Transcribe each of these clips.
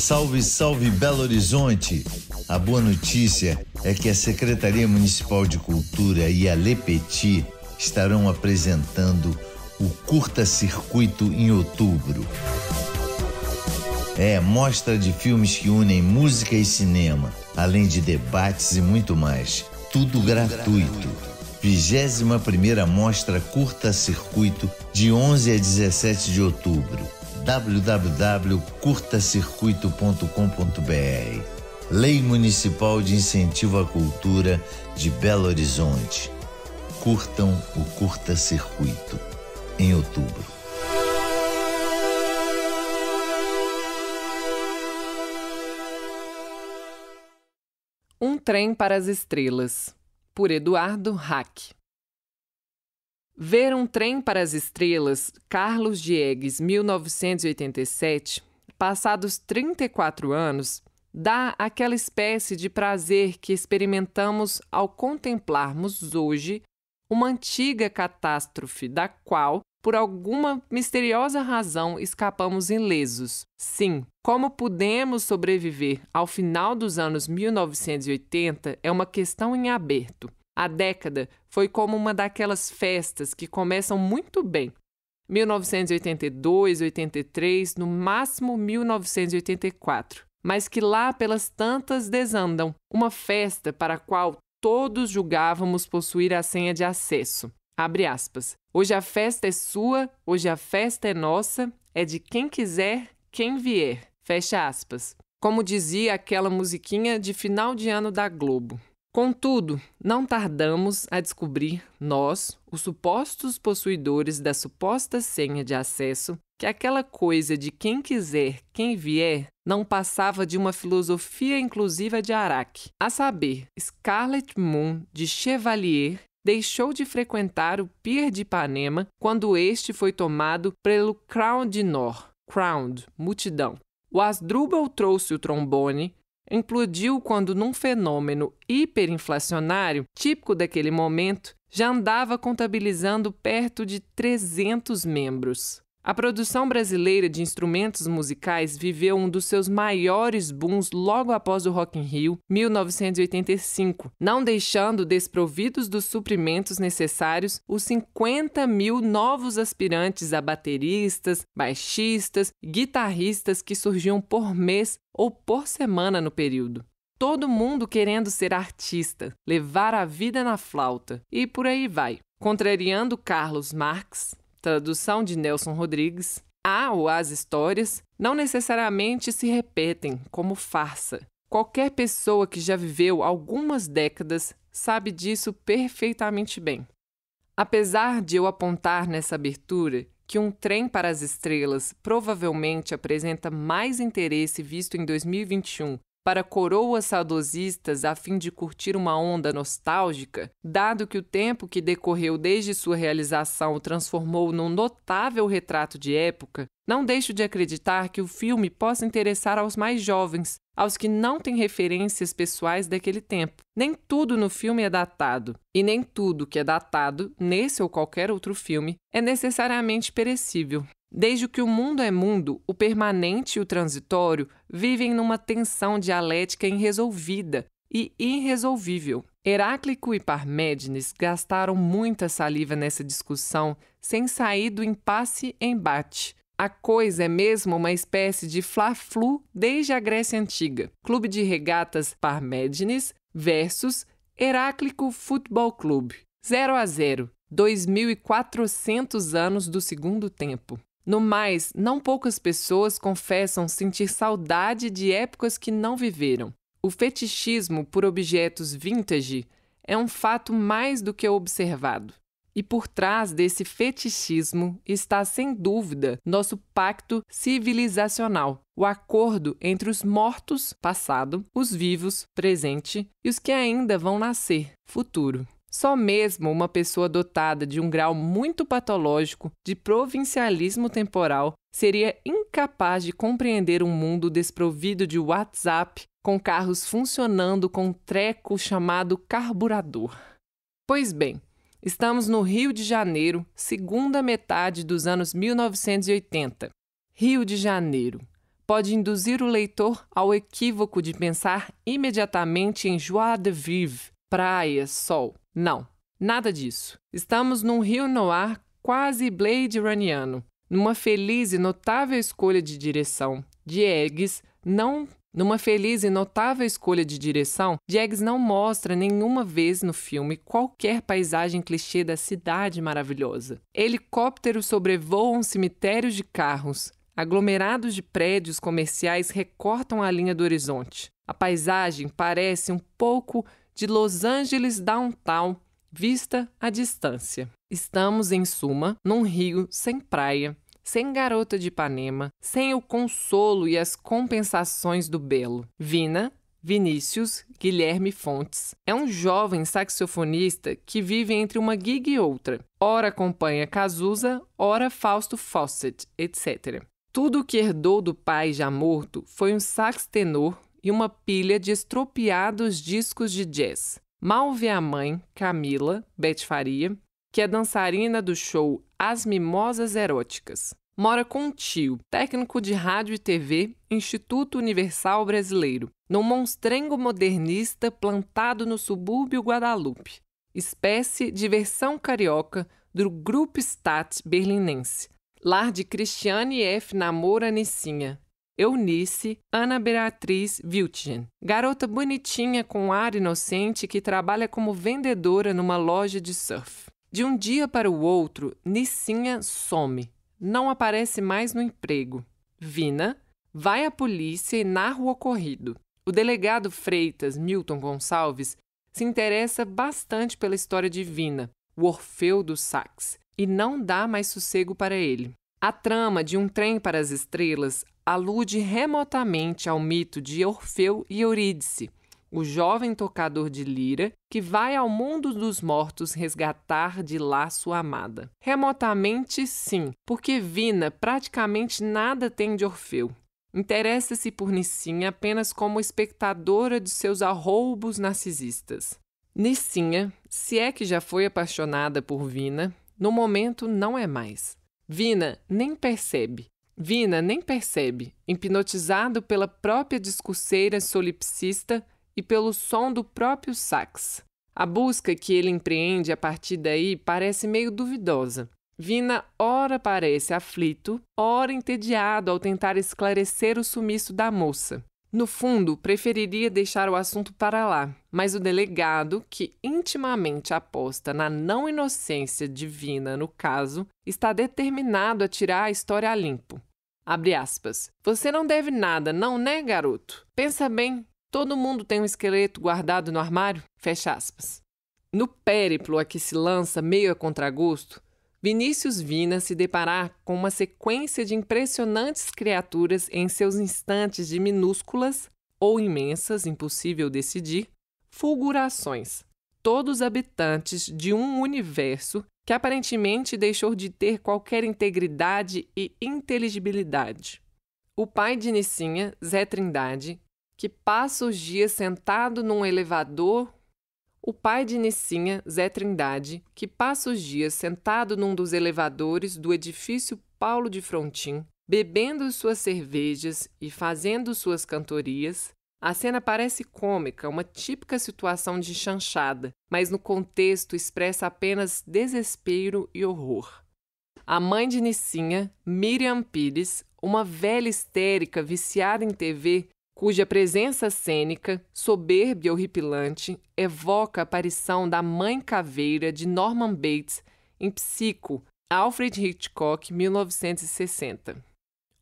Salve, salve Belo Horizonte! A boa notícia é que a Secretaria Municipal de Cultura e a Lepeti estarão apresentando o Curta Circuito em outubro. É, mostra de filmes que unem música e cinema, além de debates e muito mais. Tudo gratuito. 21 primeira Mostra Curta Circuito, de 11 a 17 de outubro www.curtacircuito.com.br. Lei Municipal de Incentivo à Cultura de Belo Horizonte. Curtam o Curta Circuito em outubro. Um trem para as estrelas, por Eduardo Hack. Ver um trem para as estrelas, Carlos Diegues, 1987, passados 34 anos, dá aquela espécie de prazer que experimentamos ao contemplarmos hoje uma antiga catástrofe da qual, por alguma misteriosa razão, escapamos ilesos. Sim, como pudemos sobreviver ao final dos anos 1980 é uma questão em aberto. A década foi como uma daquelas festas que começam muito bem. 1982, 83, no máximo 1984, mas que lá pelas tantas desandam, uma festa para a qual todos julgávamos possuir a senha de acesso. Abre aspas. Hoje a festa é sua, hoje a festa é nossa, é de quem quiser, quem vier. Fecha aspas. Como dizia aquela musiquinha de final de ano da Globo. Contudo, não tardamos a descobrir, nós, os supostos possuidores da suposta senha de acesso, que aquela coisa de quem quiser, quem vier, não passava de uma filosofia inclusiva de Araque. A saber, Scarlet Moon de Chevalier deixou de frequentar o Pier de Ipanema quando este foi tomado pelo Crown de Nor, Crown, multidão. O Asdrubal trouxe o trombone, implodiu quando, num fenômeno hiperinflacionário, típico daquele momento, já andava contabilizando perto de 300 membros. A produção brasileira de instrumentos musicais viveu um dos seus maiores booms logo após o Rock in Rio, 1985, não deixando desprovidos dos suprimentos necessários os 50 mil novos aspirantes a bateristas, baixistas, guitarristas que surgiam por mês ou por semana no período. Todo mundo querendo ser artista, levar a vida na flauta, e por aí vai. Contrariando Carlos Marx, tradução de Nelson Rodrigues, a ou as histórias não necessariamente se repetem como farsa. Qualquer pessoa que já viveu algumas décadas sabe disso perfeitamente bem. Apesar de eu apontar nessa abertura que um trem para as estrelas provavelmente apresenta mais interesse visto em 2021 para coroas saudosistas a fim de curtir uma onda nostálgica, dado que o tempo que decorreu desde sua realização o transformou num notável retrato de época, não deixo de acreditar que o filme possa interessar aos mais jovens, aos que não têm referências pessoais daquele tempo. Nem tudo no filme é datado, e nem tudo que é datado, nesse ou qualquer outro filme, é necessariamente perecível. Desde que o mundo é mundo, o permanente e o transitório vivem numa tensão dialética irresolvida e irresolvível. Heráclito e Parmédides gastaram muita saliva nessa discussão sem sair do impasse embate. A coisa é mesmo uma espécie de fla-flu desde a Grécia Antiga. Clube de regatas Parmédides versus Heráclito Futebol Clube. 0 a 0. 2.400 anos do segundo tempo. No mais, não poucas pessoas confessam sentir saudade de épocas que não viveram. O fetichismo por objetos vintage é um fato mais do que observado. E por trás desse fetichismo está, sem dúvida, nosso pacto civilizacional, o acordo entre os mortos, passado, os vivos, presente, e os que ainda vão nascer, futuro. Só mesmo uma pessoa dotada de um grau muito patológico de provincialismo temporal seria incapaz de compreender um mundo desprovido de WhatsApp com carros funcionando com um treco chamado carburador. Pois bem, estamos no Rio de Janeiro, segunda metade dos anos 1980. Rio de Janeiro pode induzir o leitor ao equívoco de pensar imediatamente em joie de vivre, praia, sol. Não, nada disso. Estamos num Rio Noir quase Blade Runniano, numa feliz e notável escolha de direção de Eggs, não numa feliz e notável escolha de direção, Jags não mostra nenhuma vez no filme qualquer paisagem clichê da cidade maravilhosa. Helicópteros sobrevoam cemitérios de carros, aglomerados de prédios comerciais recortam a linha do horizonte. A paisagem parece um pouco de Los Angeles Downtown, vista à distância. Estamos, em suma, num rio sem praia, sem garota de Ipanema, sem o consolo e as compensações do belo. Vina, Vinícius Guilherme Fontes é um jovem saxofonista que vive entre uma gig e outra. Ora acompanha Cazuza, ora Fausto Fawcett, etc. Tudo o que herdou do pai já morto foi um sax tenor e uma pilha de estropiados discos de jazz. Mal vê a mãe, Camila, Beth Faria, que é dançarina do show As Mimosas Eróticas. Mora com um tio, técnico de rádio e TV, Instituto Universal Brasileiro, num monstrengo modernista plantado no subúrbio Guadalupe, espécie de versão carioca do Grupo Stadt berlinense, lar de Cristiane F. Namora Nissinha, Eunice Ana Beatriz Wiltgen, garota bonitinha com ar inocente que trabalha como vendedora numa loja de surf. De um dia para o outro, Nissinha some, não aparece mais no emprego. Vina vai à polícia e narra o ocorrido. O delegado Freitas, Milton Gonçalves, se interessa bastante pela história de Vina, o Orfeu do sax, e não dá mais sossego para ele. A trama de Um Trem para as Estrelas alude remotamente ao mito de Orfeu e Eurídice, o jovem tocador de lira que vai ao mundo dos mortos resgatar de lá sua amada. Remotamente, sim, porque Vina praticamente nada tem de Orfeu. Interessa-se por Nissinha apenas como espectadora de seus arroubos narcisistas. Nissinha, se é que já foi apaixonada por Vina, no momento não é mais. Vina nem percebe, Vina nem percebe, hipnotizado pela própria discurseira solipsista e pelo som do próprio sax. A busca que ele empreende a partir daí parece meio duvidosa. Vina ora parece aflito, ora entediado ao tentar esclarecer o sumiço da moça. No fundo, preferiria deixar o assunto para lá, mas o delegado, que intimamente aposta na não inocência de Vina no caso, está determinado a tirar a história a limpo. Abre aspas. Você não deve nada, não, né, garoto? Pensa bem, todo mundo tem um esqueleto guardado no armário? Fecha aspas. No périplo a que se lança meio a contragosto, Vinícius Vina se deparar com uma sequência de impressionantes criaturas em seus instantes de minúsculas ou imensas, impossível decidir, fulgurações, todos os habitantes de um universo que aparentemente deixou de ter qualquer integridade e inteligibilidade. O pai de Nicinha, Zé Trindade, que passa os dias sentado num elevador. O pai de Nissinha Zé Trindade, que passa os dias sentado num dos elevadores do edifício Paulo de Frontin, bebendo suas cervejas e fazendo suas cantorias, a cena parece cômica, uma típica situação de chanchada, mas no contexto expressa apenas desespero e horror. A mãe de Nicinha, Miriam Pires, uma velha histérica viciada em TV, cuja presença cênica, soberba e horripilante, evoca a aparição da mãe caveira de Norman Bates em Psico, Alfred Hitchcock, 1960.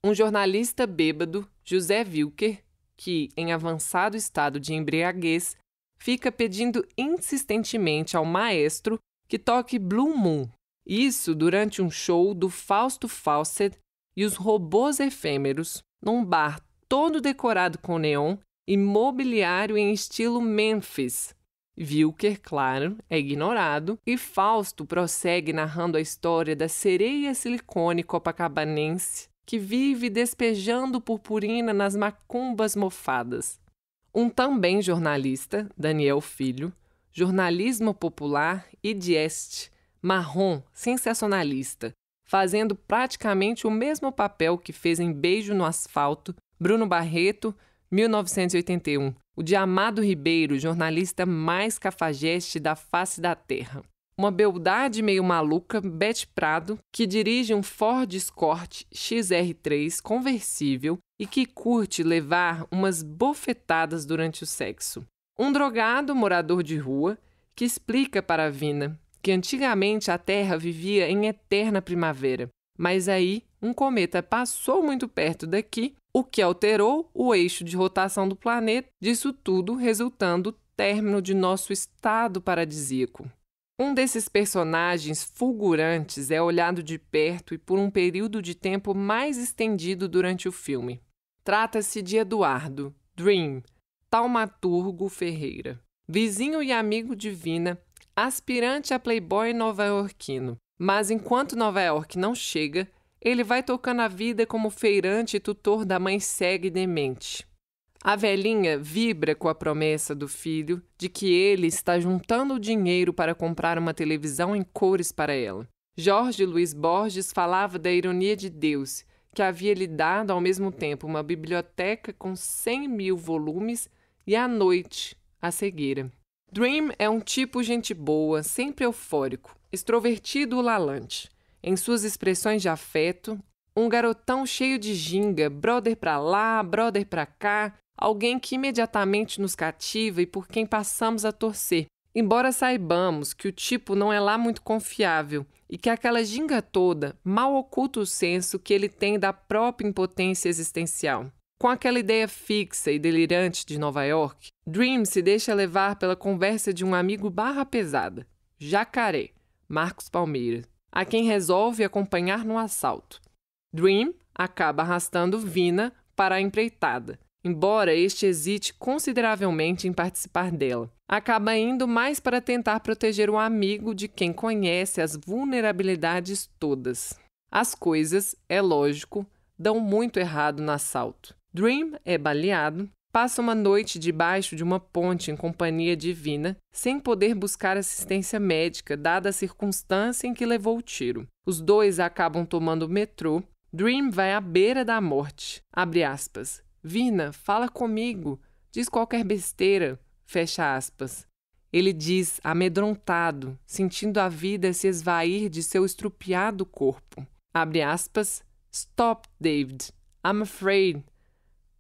Um jornalista bêbado, José Wilker, que, em avançado estado de embriaguez, fica pedindo insistentemente ao maestro que toque Blue Moon. Isso durante um show do Fausto Fawcett e os Robôs Efêmeros, num bar todo decorado com neon e mobiliário em estilo Memphis. Vilker, claro, é ignorado e Fausto prossegue narrando a história da sereia silicone copacabanense que vive despejando purpurina nas macumbas mofadas. Um também jornalista, Daniel Filho, jornalismo popular e dieste, marrom, sensacionalista, fazendo praticamente o mesmo papel que fez em Beijo no Asfalto, Bruno Barreto, 1981, o de Amado Ribeiro, jornalista mais cafajeste da face da terra uma beldade meio maluca, Beth Prado, que dirige um Ford Escort XR3 conversível e que curte levar umas bofetadas durante o sexo. Um drogado morador de rua que explica para a Vina que antigamente a Terra vivia em eterna primavera, mas aí um cometa passou muito perto daqui, o que alterou o eixo de rotação do planeta, disso tudo resultando o término de nosso estado paradisíaco. Um desses personagens fulgurantes é olhado de perto e por um período de tempo mais estendido durante o filme. Trata-se de Eduardo, Dream, taumaturgo Ferreira, vizinho e amigo de Vina, aspirante a playboy nova-iorquino. Mas enquanto Nova York não chega, ele vai tocando a vida como feirante e tutor da mãe cega e demente. A velhinha vibra com a promessa do filho de que ele está juntando o dinheiro para comprar uma televisão em cores para ela. Jorge Luiz Borges falava da ironia de Deus, que havia lhe dado ao mesmo tempo uma biblioteca com 100 mil volumes e à noite, a cegueira. Dream é um tipo gente boa, sempre eufórico, extrovertido ou lalante. Em suas expressões de afeto, um garotão cheio de ginga, brother pra lá, brother pra cá, alguém que imediatamente nos cativa e por quem passamos a torcer. Embora saibamos que o tipo não é lá muito confiável e que aquela ginga toda mal oculta o senso que ele tem da própria impotência existencial. Com aquela ideia fixa e delirante de Nova York, Dream se deixa levar pela conversa de um amigo barra pesada, Jacaré, Marcos Palmeira, a quem resolve acompanhar no assalto. Dream acaba arrastando Vina para a empreitada, embora este hesite consideravelmente em participar dela. Acaba indo mais para tentar proteger um amigo de quem conhece as vulnerabilidades todas. As coisas, é lógico, dão muito errado no assalto. Dream é baleado, passa uma noite debaixo de uma ponte em companhia divina, sem poder buscar assistência médica, dada a circunstância em que levou o tiro. Os dois acabam tomando o metrô Dream vai à beira da morte. Abre aspas. Vina, fala comigo. Diz qualquer besteira. Fecha aspas. Ele diz, amedrontado, sentindo a vida se esvair de seu estrupiado corpo. Abre aspas. Stop, David. I'm afraid.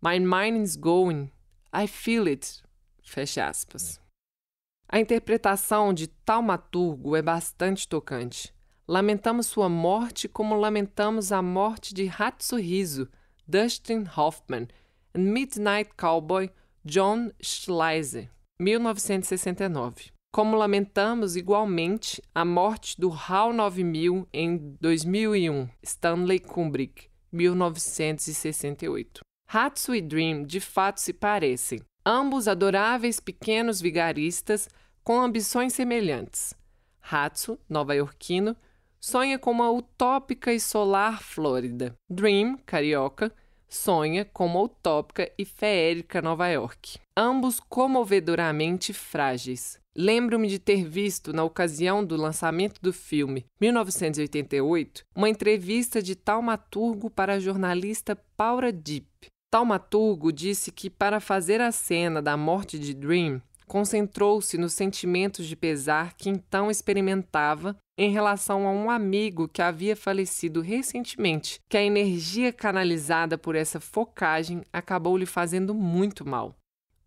My mind is going. I feel it. Fecha aspas. A interpretação de Taumaturgo é bastante tocante. Lamentamos sua morte como lamentamos a morte de Hatsurizo, Dustin Hoffman, e Midnight Cowboy, John Schleiser, 1969. Como lamentamos igualmente a morte do HAL 9000 em 2001, Stanley Kubrick, 1968. Hatsu e Dream de fato se parecem, ambos adoráveis pequenos vigaristas com ambições semelhantes. Hatsu, nova-iorquino, sonha com uma utópica e solar Flórida. Dream, carioca, sonha com uma utópica e feérica Nova York. Ambos comovedoramente frágeis. Lembro-me de ter visto, na ocasião do lançamento do filme 1988, uma entrevista de Taumaturgo para a jornalista Paula Deep. Taumaturgo disse que, para fazer a cena da morte de Dream, concentrou-se nos sentimentos de pesar que então experimentava em relação a um amigo que havia falecido recentemente, que a energia canalizada por essa focagem acabou lhe fazendo muito mal.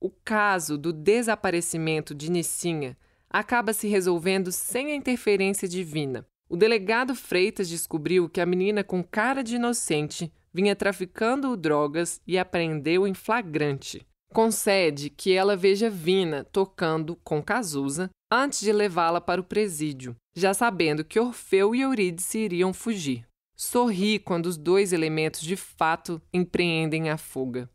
O caso do desaparecimento de Nissinha acaba se resolvendo sem a interferência divina. O delegado Freitas descobriu que a menina com cara de inocente vinha traficando drogas e apreendeu em flagrante. Concede que ela veja Vina tocando com Cazuza antes de levá-la para o presídio já sabendo que Orfeu e Eurídice iriam fugir. Sorri quando os dois elementos de fato empreendem a fuga.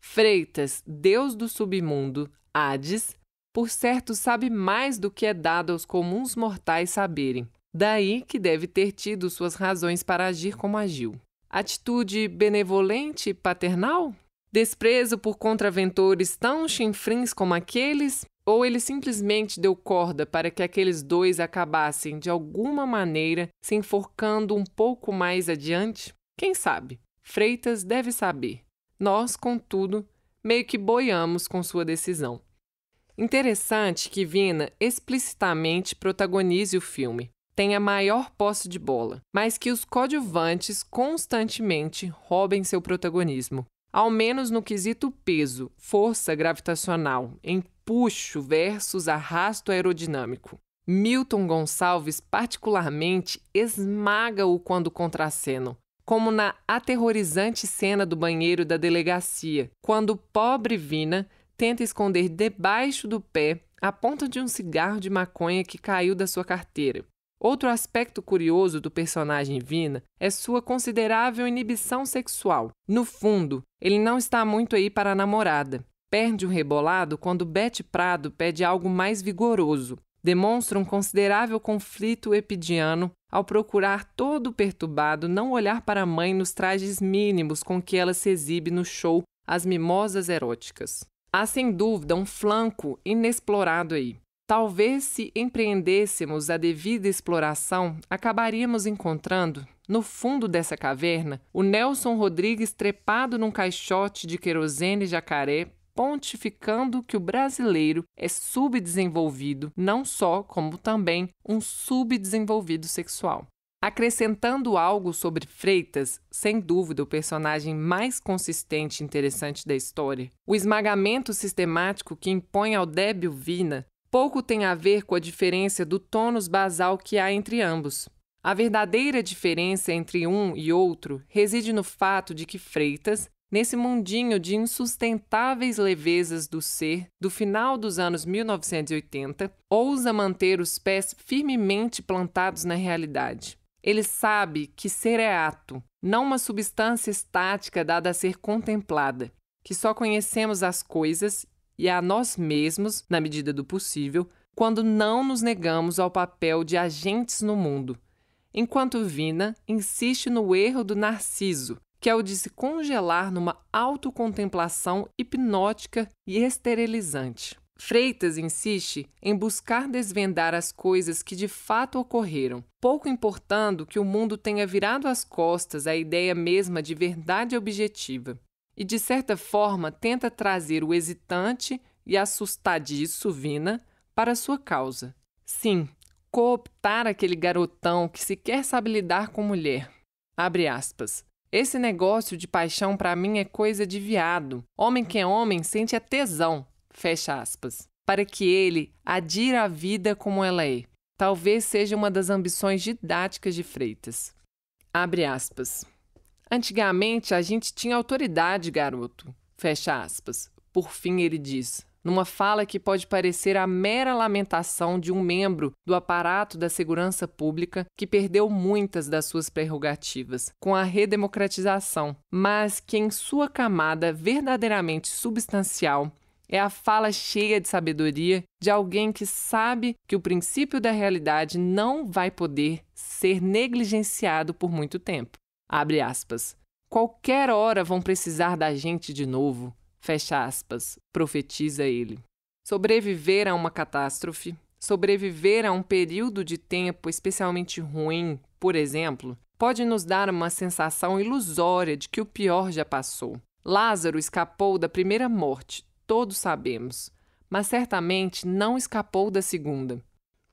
Freitas, deus do submundo, Hades, por certo sabe mais do que é dado aos comuns mortais saberem. Daí que deve ter tido suas razões para agir como agiu. Atitude benevolente e paternal? Desprezo por contraventores tão chinfrins como aqueles? Ou ele simplesmente deu corda para que aqueles dois acabassem de alguma maneira se enforcando um pouco mais adiante? Quem sabe? Freitas deve saber. Nós, contudo, meio que boiamos com sua decisão. Interessante que Vina explicitamente protagonize o filme, tenha maior posse de bola, mas que os coadjuvantes constantemente roubem seu protagonismo. Ao menos no quesito peso, força gravitacional, empuxo versus arrasto aerodinâmico. Milton Gonçalves, particularmente, esmaga-o quando contracenam, como na aterrorizante cena do banheiro da delegacia, quando o pobre Vina tenta esconder debaixo do pé a ponta de um cigarro de maconha que caiu da sua carteira. Outro aspecto curioso do personagem Vina é sua considerável inibição sexual. No fundo, ele não está muito aí para a namorada. Perde o rebolado quando Beth Prado pede algo mais vigoroso. Demonstra um considerável conflito epidiano ao procurar todo perturbado não olhar para a mãe nos trajes mínimos com que ela se exibe no show As Mimosas Eróticas. Há sem dúvida um flanco inexplorado aí. Talvez se empreendêssemos a devida exploração, acabaríamos encontrando, no fundo dessa caverna, o Nelson Rodrigues trepado num caixote de querosene jacaré, pontificando que o brasileiro é subdesenvolvido, não só, como também um subdesenvolvido sexual. Acrescentando algo sobre Freitas, sem dúvida o personagem mais consistente e interessante da história, o esmagamento sistemático que impõe ao débil Vina pouco tem a ver com a diferença do tônus basal que há entre ambos. A verdadeira diferença entre um e outro reside no fato de que Freitas, nesse mundinho de insustentáveis levezas do ser do final dos anos 1980, ousa manter os pés firmemente plantados na realidade. Ele sabe que ser é ato, não uma substância estática dada a ser contemplada, que só conhecemos as coisas e a nós mesmos, na medida do possível, quando não nos negamos ao papel de agentes no mundo. Enquanto Vina insiste no erro do narciso, que é o de se congelar numa autocontemplação hipnótica e esterilizante. Freitas insiste em buscar desvendar as coisas que de fato ocorreram, pouco importando que o mundo tenha virado as costas à ideia mesma de verdade objetiva e, de certa forma, tenta trazer o hesitante e assustadiço Vina para sua causa. Sim, cooptar aquele garotão que sequer sabe lidar com mulher. Abre aspas. Esse negócio de paixão para mim é coisa de viado. Homem que é homem sente a tesão. Fecha aspas. Para que ele adira à vida como ela é. Talvez seja uma das ambições didáticas de Freitas. Abre aspas. Antigamente a gente tinha autoridade, garoto. Fecha aspas. Por fim, ele diz, numa fala que pode parecer a mera lamentação de um membro do aparato da segurança pública que perdeu muitas das suas prerrogativas com a redemocratização, mas que em sua camada verdadeiramente substancial é a fala cheia de sabedoria de alguém que sabe que o princípio da realidade não vai poder ser negligenciado por muito tempo. Abre aspas. Qualquer hora vão precisar da gente de novo. Fecha aspas. Profetiza ele. Sobreviver a uma catástrofe, sobreviver a um período de tempo especialmente ruim, por exemplo, pode nos dar uma sensação ilusória de que o pior já passou. Lázaro escapou da primeira morte, todos sabemos, mas certamente não escapou da segunda.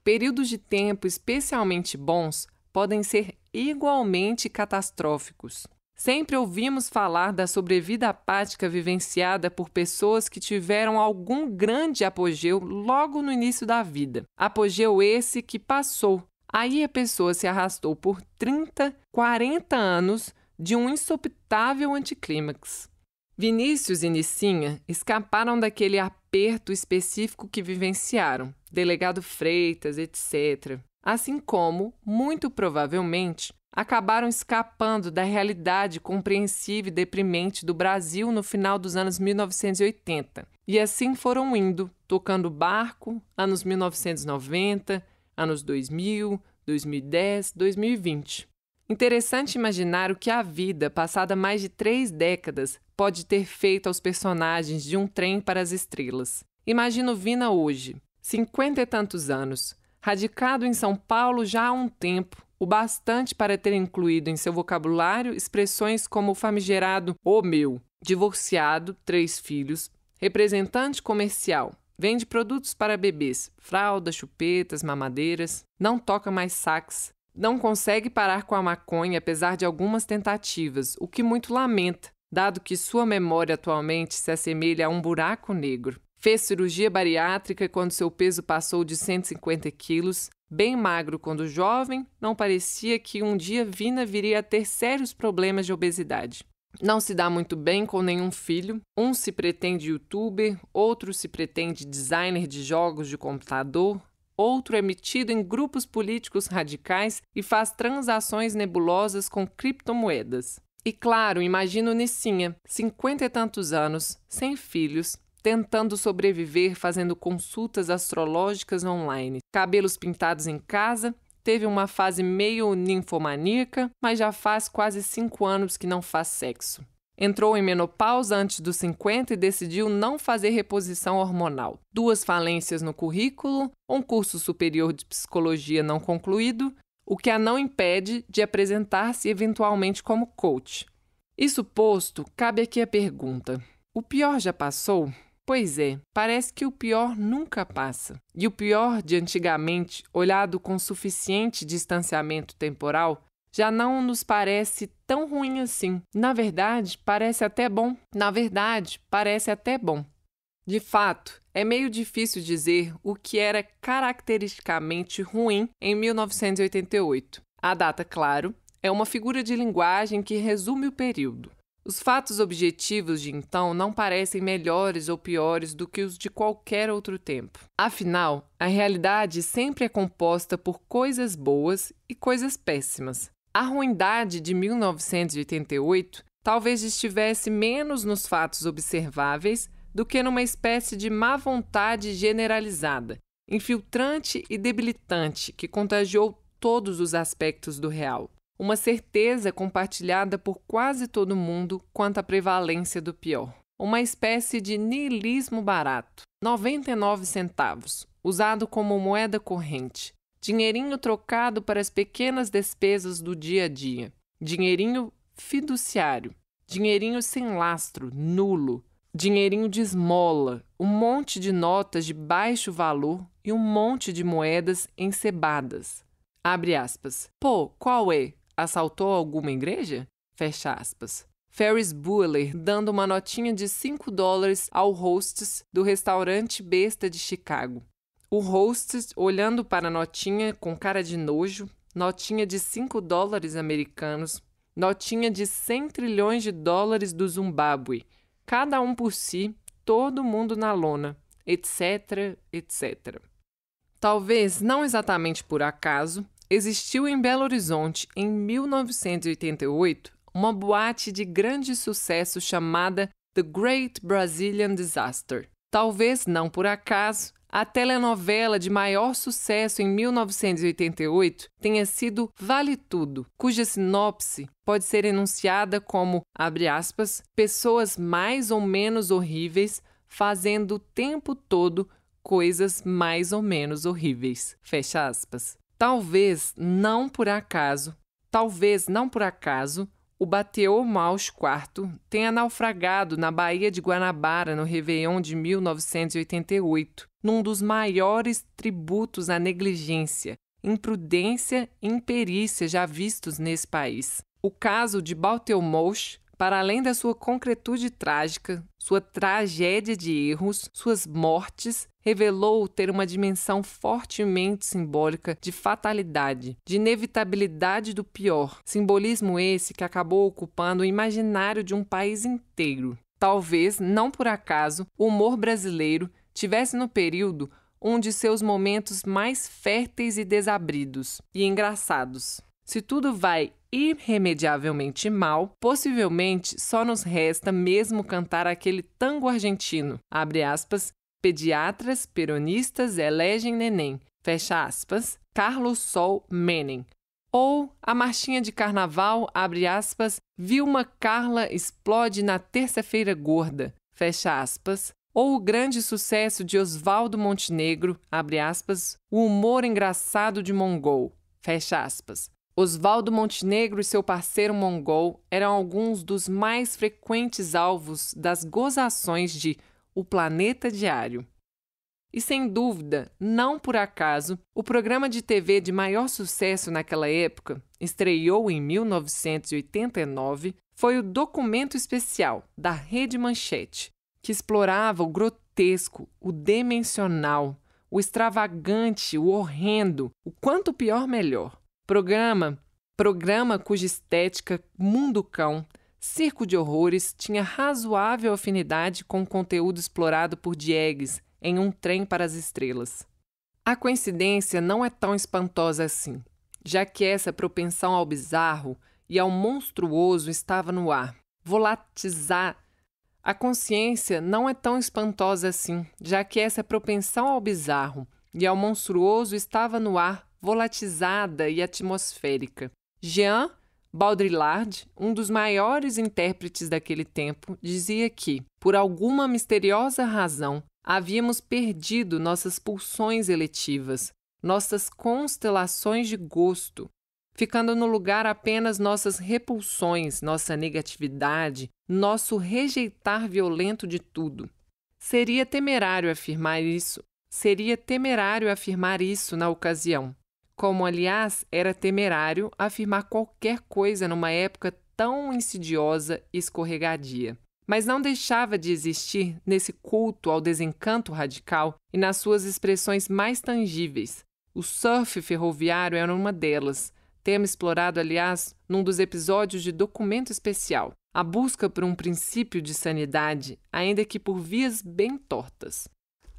Períodos de tempo especialmente bons podem ser igualmente catastróficos. Sempre ouvimos falar da sobrevida apática vivenciada por pessoas que tiveram algum grande apogeu logo no início da vida. Apogeu esse que passou. Aí a pessoa se arrastou por 30, 40 anos de um insopitável anticlímax. Vinícius e Nicinha escaparam daquele aperto específico que vivenciaram, delegado Freitas, etc assim como, muito provavelmente, acabaram escapando da realidade compreensiva e deprimente do Brasil no final dos anos 1980. E assim foram indo, tocando barco, anos 1990, anos 2000, 2010, 2020. Interessante imaginar o que a vida, passada mais de três décadas, pode ter feito aos personagens de Um Trem para as Estrelas. Imagino Vina hoje, cinquenta e tantos anos, radicado em São Paulo já há um tempo, o bastante para ter incluído em seu vocabulário expressões como famigerado o meu, divorciado, três filhos, representante comercial, vende produtos para bebês, fraldas, chupetas, mamadeiras, não toca mais sax, não consegue parar com a maconha apesar de algumas tentativas, o que muito lamenta, dado que sua memória atualmente se assemelha a um buraco negro. Fez cirurgia bariátrica quando seu peso passou de 150 quilos. Bem magro quando jovem, não parecia que um dia Vina viria a ter sérios problemas de obesidade. Não se dá muito bem com nenhum filho. Um se pretende youtuber, outro se pretende designer de jogos de computador, outro é metido em grupos políticos radicais e faz transações nebulosas com criptomoedas. E claro, imagino Nissinha, cinquenta e tantos anos, sem filhos, tentando sobreviver fazendo consultas astrológicas online, cabelos pintados em casa. Teve uma fase meio ninfomaníaca, mas já faz quase cinco anos que não faz sexo. Entrou em menopausa antes dos 50 e decidiu não fazer reposição hormonal. Duas falências no currículo, um curso superior de psicologia não concluído, o que a não impede de apresentar-se eventualmente como coach. Isso posto, cabe aqui a pergunta: o pior já passou? Pois é, parece que o pior nunca passa. E o pior de antigamente, olhado com suficiente distanciamento temporal, já não nos parece tão ruim assim. Na verdade, parece até bom. Na verdade, parece até bom. De fato, é meio difícil dizer o que era caracteristicamente ruim em 1988. A data, claro, é uma figura de linguagem que resume o período. Os fatos objetivos de então não parecem melhores ou piores do que os de qualquer outro tempo. Afinal, a realidade sempre é composta por coisas boas e coisas péssimas. A ruindade de 1988 talvez estivesse menos nos fatos observáveis do que numa espécie de má vontade generalizada, infiltrante e debilitante que contagiou todos os aspectos do real. Uma certeza compartilhada por quase todo mundo quanto à prevalência do pior. Uma espécie de niilismo barato, 99 centavos, usado como moeda corrente, dinheirinho trocado para as pequenas despesas do dia a dia, dinheirinho fiduciário, dinheirinho sem lastro, nulo, dinheirinho de esmola, um monte de notas de baixo valor e um monte de moedas encebadas. Abre aspas. Pô, qual é? assaltou alguma igreja? Fecha aspas. Ferris Bueller dando uma notinha de 5 dólares ao hosts do restaurante Besta de Chicago. O hosts, olhando para a notinha com cara de nojo, notinha de 5 dólares americanos, notinha de 100 trilhões de dólares do Zimbábue, cada um por si, todo mundo na lona, etc, etc. Talvez não exatamente por acaso, existiu em Belo Horizonte, em 1988, uma boate de grande sucesso chamada The Great Brazilian Disaster. Talvez não por acaso, a telenovela de maior sucesso em 1988 tenha sido Vale Tudo, cuja sinopse pode ser enunciada como, abre aspas, pessoas mais ou menos horríveis fazendo o tempo todo coisas mais ou menos horríveis. Fecha aspas. Talvez não por acaso, talvez não por acaso, o Bateu Maus IV tenha naufragado na Baía de Guanabara no Réveillon de 1988, num dos maiores tributos à negligência, imprudência e imperícia já vistos nesse país. O caso de Bateu Mouche para além da sua concretude trágica, sua tragédia de erros, suas mortes, revelou ter uma dimensão fortemente simbólica de fatalidade, de inevitabilidade do pior, simbolismo esse que acabou ocupando o imaginário de um país inteiro. Talvez, não por acaso, o humor brasileiro tivesse no período um de seus momentos mais férteis e desabridos e engraçados. Se tudo vai irremediavelmente mal, possivelmente só nos resta mesmo cantar aquele tango argentino. Abre aspas, pediatras peronistas elegem neném. Fecha aspas, Carlos Sol Menem. Ou a marchinha de carnaval, abre aspas, Vilma Carla explode na terça-feira gorda. Fecha aspas, ou o grande sucesso de Oswaldo Montenegro, abre aspas, o humor engraçado de Mongol, fecha aspas. Oswaldo Montenegro e seu parceiro mongol eram alguns dos mais frequentes alvos das gozações de O Planeta Diário. E sem dúvida, não por acaso, o programa de TV de maior sucesso naquela época, estreou em 1989, foi o Documento Especial da Rede Manchete, que explorava o grotesco, o dimensional, o extravagante, o horrendo, o quanto pior melhor. Programa, programa cuja estética mundo cão, circo de horrores, tinha razoável afinidade com o conteúdo explorado por Diegues em Um Trem para as Estrelas. A coincidência não é tão espantosa assim, já que essa propensão ao bizarro e ao monstruoso estava no ar. Volatizar a consciência não é tão espantosa assim, já que essa propensão ao bizarro e ao monstruoso estava no ar volatizada e atmosférica. Jean Baudrillard, um dos maiores intérpretes daquele tempo, dizia que, por alguma misteriosa razão, havíamos perdido nossas pulsões eletivas, nossas constelações de gosto, ficando no lugar apenas nossas repulsões, nossa negatividade, nosso rejeitar violento de tudo. Seria temerário afirmar isso. Seria temerário afirmar isso na ocasião. Como, aliás, era temerário afirmar qualquer coisa numa época tão insidiosa e escorregadia. Mas não deixava de existir nesse culto ao desencanto radical e nas suas expressões mais tangíveis. O surf ferroviário era uma delas, tema explorado, aliás, num dos episódios de Documento Especial, a busca por um princípio de sanidade, ainda que por vias bem tortas.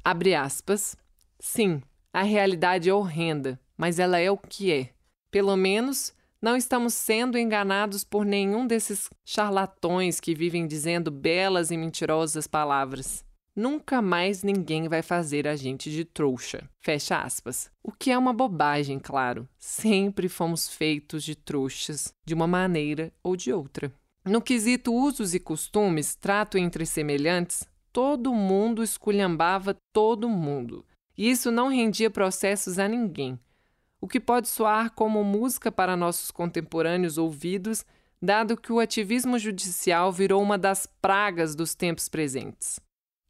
Abre aspas. Sim, a realidade é horrenda, mas ela é o que é. Pelo menos não estamos sendo enganados por nenhum desses charlatões que vivem dizendo belas e mentirosas palavras. Nunca mais ninguém vai fazer a gente de trouxa. Fecha aspas. O que é uma bobagem, claro. Sempre fomos feitos de trouxas, de uma maneira ou de outra. No quesito usos e costumes, trato entre semelhantes, todo mundo esculhambava todo mundo. E isso não rendia processos a ninguém o que pode soar como música para nossos contemporâneos ouvidos, dado que o ativismo judicial virou uma das pragas dos tempos presentes.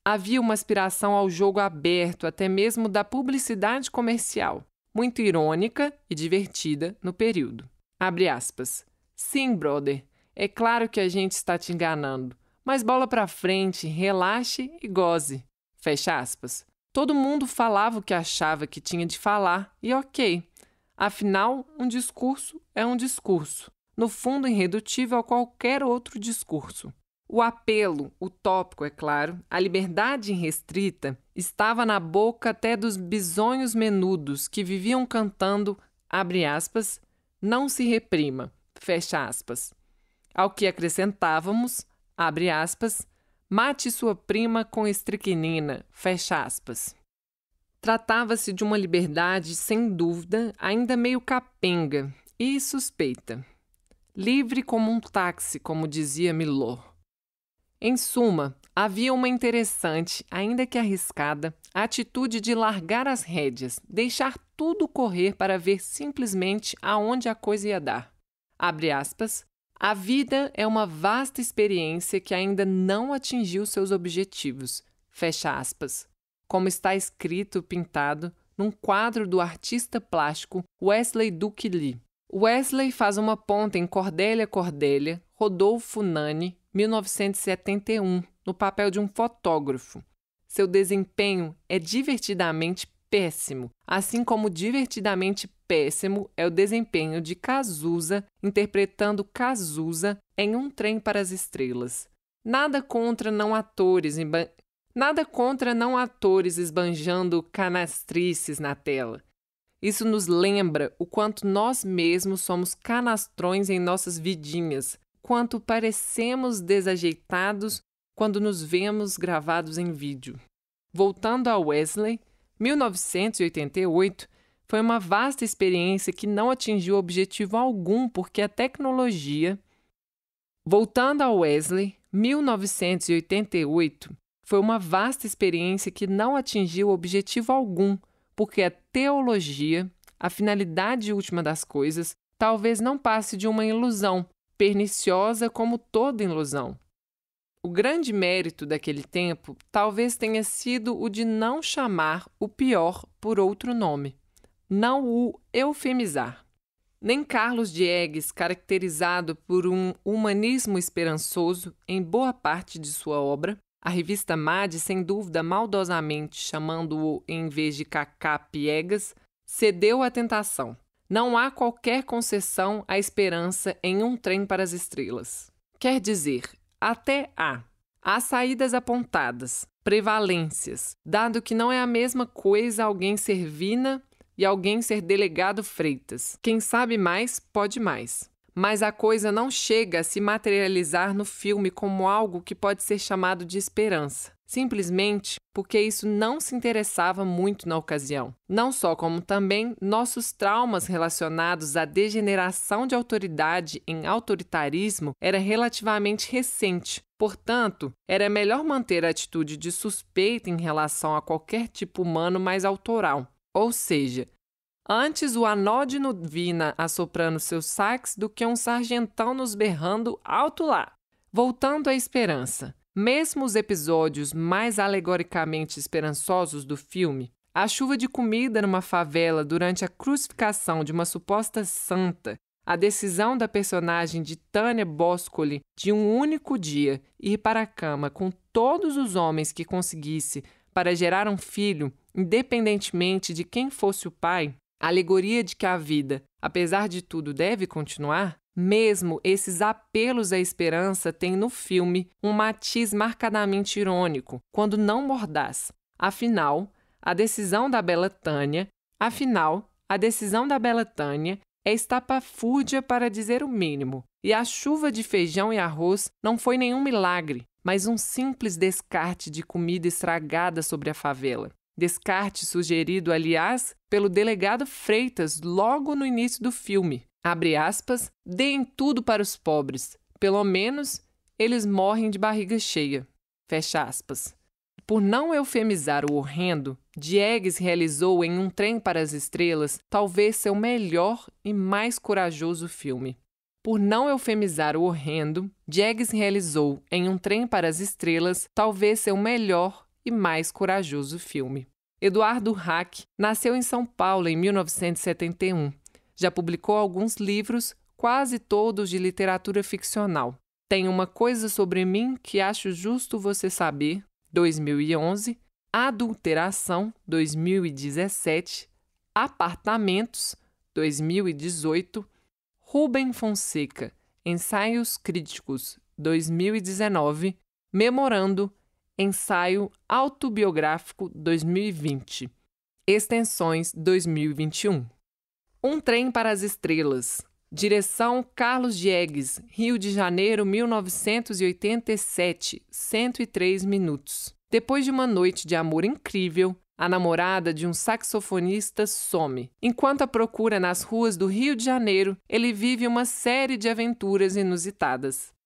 Havia uma aspiração ao jogo aberto, até mesmo da publicidade comercial, muito irônica e divertida no período. Abre aspas. Sim, brother, é claro que a gente está te enganando, mas bola para frente, relaxe e goze. Fecha aspas. Todo mundo falava o que achava que tinha de falar e ok. Afinal, um discurso é um discurso, no fundo irredutível a qualquer outro discurso. O apelo o tópico, é claro, à liberdade irrestrita estava na boca até dos bisonhos menudos que viviam cantando, abre aspas, não se reprima, fecha aspas. Ao que acrescentávamos, abre aspas, mate sua prima com estricnina, fecha aspas. Tratava-se de uma liberdade, sem dúvida, ainda meio capenga e suspeita. Livre como um táxi, como dizia Milor. Em suma, havia uma interessante, ainda que arriscada, atitude de largar as rédeas, deixar tudo correr para ver simplesmente aonde a coisa ia dar. Abre aspas. A vida é uma vasta experiência que ainda não atingiu seus objetivos. Fecha aspas como está escrito pintado num quadro do artista plástico Wesley Duke Lee. Wesley faz uma ponta em Cordélia Cordélia, Rodolfo Nani, 1971, no papel de um fotógrafo. Seu desempenho é divertidamente péssimo, assim como divertidamente péssimo é o desempenho de Cazuza interpretando Cazuza em Um Trem para as Estrelas. Nada contra não atores Nada contra não atores esbanjando canastrices na tela. Isso nos lembra o quanto nós mesmos somos canastrões em nossas vidinhas, quanto parecemos desajeitados quando nos vemos gravados em vídeo. Voltando a Wesley, 1988 foi uma vasta experiência que não atingiu objetivo algum porque a tecnologia. Voltando a Wesley, 1988 foi uma vasta experiência que não atingiu objetivo algum, porque a teologia, a finalidade última das coisas, talvez não passe de uma ilusão, perniciosa como toda ilusão. O grande mérito daquele tempo talvez tenha sido o de não chamar o pior por outro nome, não o eufemizar. Nem Carlos Diegues, caracterizado por um humanismo esperançoso em boa parte de sua obra, a revista MAD, sem dúvida, maldosamente chamando-o em vez de Cacá Piegas, cedeu à tentação. Não há qualquer concessão à esperança em um trem para as estrelas. Quer dizer, até há. Há saídas apontadas, prevalências, dado que não é a mesma coisa alguém ser vina e alguém ser delegado Freitas. Quem sabe mais, pode mais mas a coisa não chega a se materializar no filme como algo que pode ser chamado de esperança. Simplesmente porque isso não se interessava muito na ocasião. Não só, como também nossos traumas relacionados à degeneração de autoridade em autoritarismo era relativamente recente. Portanto, era melhor manter a atitude de suspeita em relação a qualquer tipo humano mais autoral. Ou seja, Antes o anódino vina assoprando seus sax do que um sargentão nos berrando alto lá. Voltando à esperança. Mesmo os episódios mais alegoricamente esperançosos do filme, a chuva de comida numa favela durante a crucificação de uma suposta santa, a decisão da personagem de Tânia Boscoli de um único dia ir para a cama com todos os homens que conseguisse para gerar um filho, independentemente de quem fosse o pai, a alegoria de que a vida, apesar de tudo, deve continuar, mesmo esses apelos à esperança têm no filme um matiz marcadamente irônico, quando não mordaz. Afinal, a decisão da Bela Tânia, afinal, a decisão da Bela Tânia é estapafúrdia para dizer o mínimo, e a chuva de feijão e arroz não foi nenhum milagre, mas um simples descarte de comida estragada sobre a favela. Descarte sugerido, aliás, pelo delegado Freitas logo no início do filme. Abre aspas, deem tudo para os pobres, pelo menos eles morrem de barriga cheia. Fecha aspas. Por não eufemizar o horrendo, Diegues realizou em Um Trem para as Estrelas talvez seu melhor e mais corajoso filme. Por não eufemizar o horrendo, Diegues realizou em Um Trem para as Estrelas talvez seu melhor e mais corajoso filme. Eduardo Hack nasceu em São Paulo em 1971. Já publicou alguns livros, quase todos de literatura ficcional. Tem uma coisa sobre mim que acho justo você saber, 2011, Adulteração, 2017, Apartamentos, 2018, Rubem Fonseca, Ensaios Críticos, 2019, Memorando, Ensaio Autobiográfico 2020. Extensões 2021. Um Trem para as Estrelas. Direção Carlos Diegues, Rio de Janeiro, 1987, 103 minutos. Depois de uma noite de amor incrível, a namorada de um saxofonista some. Enquanto a procura nas ruas do Rio de Janeiro, ele vive uma série de aventuras inusitadas.